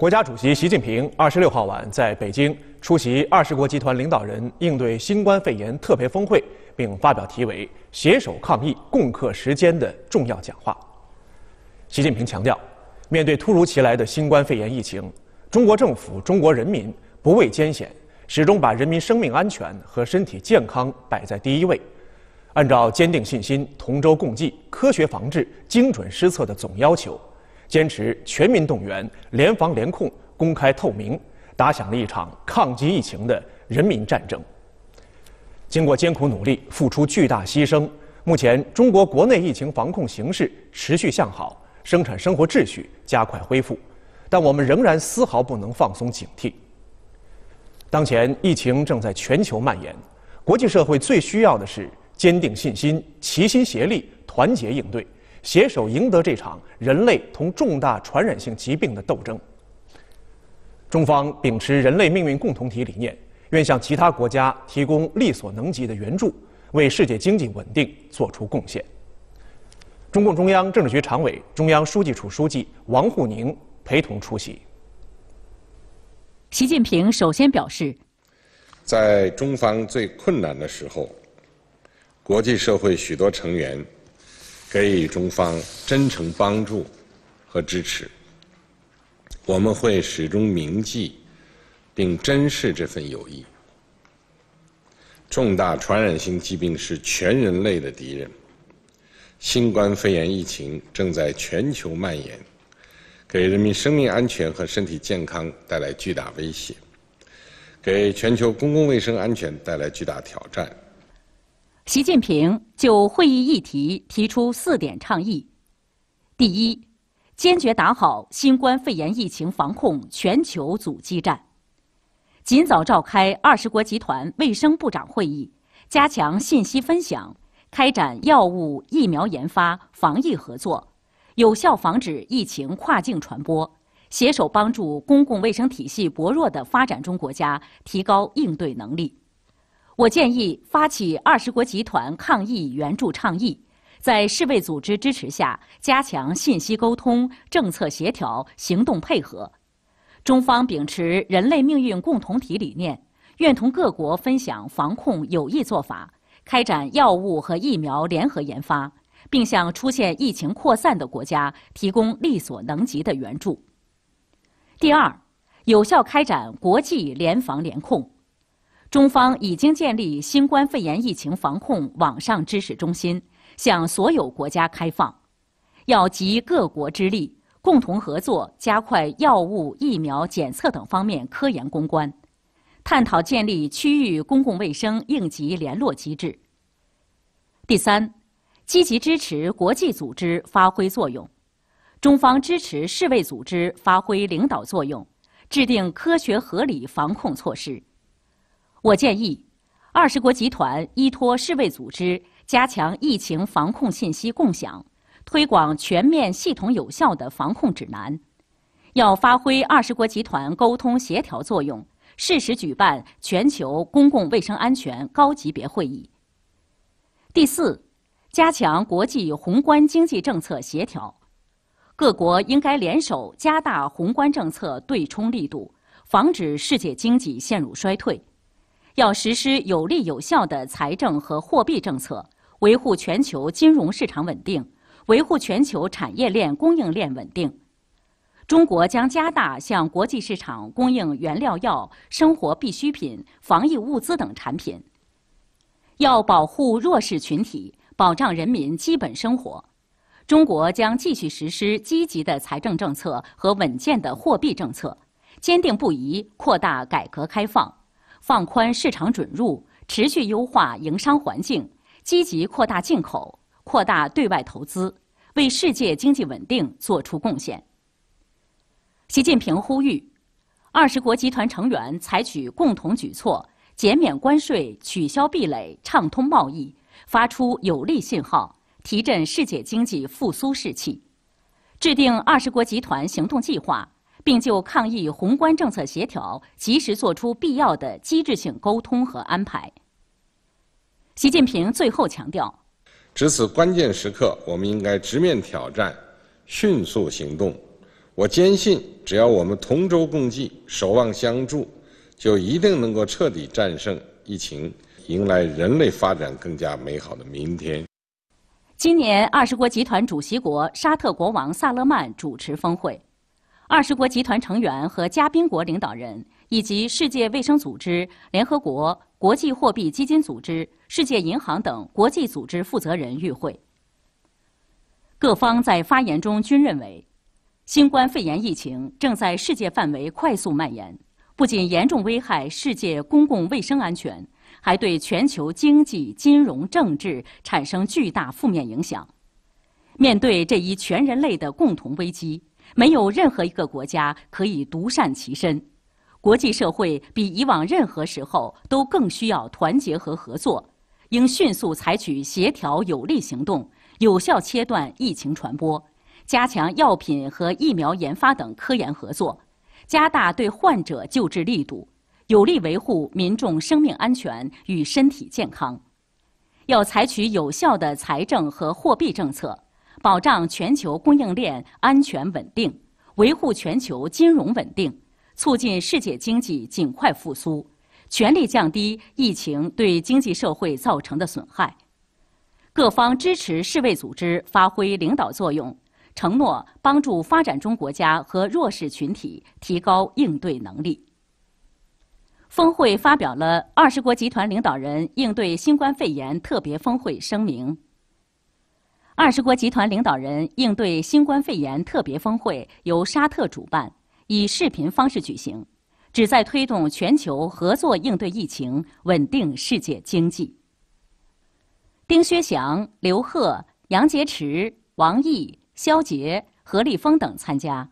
国家主席习近平二十六号晚在北京出席二十国集团领导人应对新冠肺炎特别峰会，并发表题为“携手抗疫，共克时艰”的重要讲话。习近平强调，面对突如其来的新冠肺炎疫情，中国政府、中国人民不畏艰险，始终把人民生命安全和身体健康摆在第一位，按照坚定信心、同舟共济、科学防治、精准施策的总要求。坚持全民动员、联防联控、公开透明，打响了一场抗击疫情的人民战争。经过艰苦努力、付出巨大牺牲，目前中国国内疫情防控形势持续向好，生产生活秩序加快恢复，但我们仍然丝毫不能放松警惕。当前疫情正在全球蔓延，国际社会最需要的是坚定信心、齐心协力、团结应对。携手赢得这场人类同重大传染性疾病的斗争。中方秉持人类命运共同体理念，愿向其他国家提供力所能及的援助，为世界经济稳定作出贡献。中共中央政治局常委、中央书记处书记王沪宁陪同出席。习近平首先表示，在中方最困难的时候，国际社会许多成员。给予中方真诚帮助和支持，我们会始终铭记并珍视这份友谊。重大传染性疾病是全人类的敌人，新冠肺炎疫情正在全球蔓延，给人民生命安全和身体健康带来巨大威胁，给全球公共卫生安全带来巨大挑战。习近平就会议议题提出四点倡议：第一，坚决打好新冠肺炎疫情防控全球阻击战；尽早召开二十国集团卫生部长会议，加强信息分享，开展药物、疫苗研发、防疫合作，有效防止疫情跨境传播，携手帮助公共卫生体系薄弱的发展中国家提高应对能力。我建议发起二十国集团抗疫援助倡议，在世卫组织支持下，加强信息沟通、政策协调、行动配合。中方秉持人类命运共同体理念，愿同各国分享防控有益做法，开展药物和疫苗联合研发，并向出现疫情扩散的国家提供力所能及的援助。第二，有效开展国际联防联控。中方已经建立新冠肺炎疫情防控网上知识中心，向所有国家开放。要集各国之力，共同合作，加快药物、疫苗、检测等方面科研攻关，探讨建立区域公共卫生应急联络机制。第三，积极支持国际组织发挥作用。中方支持世卫组织发挥领导作用，制定科学合理防控措施。我建议，二十国集团依托世卫组织，加强疫情防控信息共享，推广全面、系统、有效的防控指南。要发挥二十国集团沟通协调作用，适时举办全球公共卫生安全高级别会议。第四，加强国际宏观经济政策协调，各国应该联手加大宏观政策对冲力度，防止世界经济陷入衰退。要实施有力有效的财政和货币政策，维护全球金融市场稳定，维护全球产业链供应链稳定。中国将加大向国际市场供应原料药、生活必需品、防疫物资等产品。要保护弱势群体，保障人民基本生活。中国将继续实施积极的财政政策和稳健的货币政策，坚定不移扩大改革开放。放宽市场准入，持续优化营商环境，积极扩大进口，扩大对外投资，为世界经济稳定作出贡献。习近平呼吁，二十国集团成员采取共同举措，减免关税，取消壁垒，畅通贸易，发出有力信号，提振世界经济复苏士气，制定二十国集团行动计划。并就抗疫宏观政策协调，及时作出必要的机制性沟通和安排。习近平最后强调：，值此关键时刻，我们应该直面挑战，迅速行动。我坚信，只要我们同舟共济、守望相助，就一定能够彻底战胜疫情，迎来人类发展更加美好的明天。今年二十国集团主席国沙特国王萨勒曼主持峰会。二十国集团成员和嘉宾国领导人，以及世界卫生组织、联合国、国际货币基金组织、世界银行等国际组织负责人与会。各方在发言中均认为，新冠肺炎疫情正在世界范围快速蔓延，不仅严重危害世界公共卫生安全，还对全球经济、金融、政治产生巨大负面影响。面对这一全人类的共同危机。没有任何一个国家可以独善其身，国际社会比以往任何时候都更需要团结和合作，应迅速采取协调有力行动，有效切断疫情传播，加强药品和疫苗研发等科研合作，加大对患者救治力度，有力维护民众生命安全与身体健康，要采取有效的财政和货币政策。保障全球供应链安全稳定，维护全球金融稳定，促进世界经济尽快复苏，全力降低疫情对经济社会造成的损害。各方支持世卫组织发挥领导作用，承诺帮助发展中国家和弱势群体提高应对能力。峰会发表了二十国集团领导人应对新冠肺炎特别峰会声明。二十国集团领导人应对新冠肺炎特别峰会由沙特主办，以视频方式举行，旨在推动全球合作应对疫情，稳定世界经济。丁薛祥、刘鹤、杨洁篪、王毅、肖捷、何立峰等参加。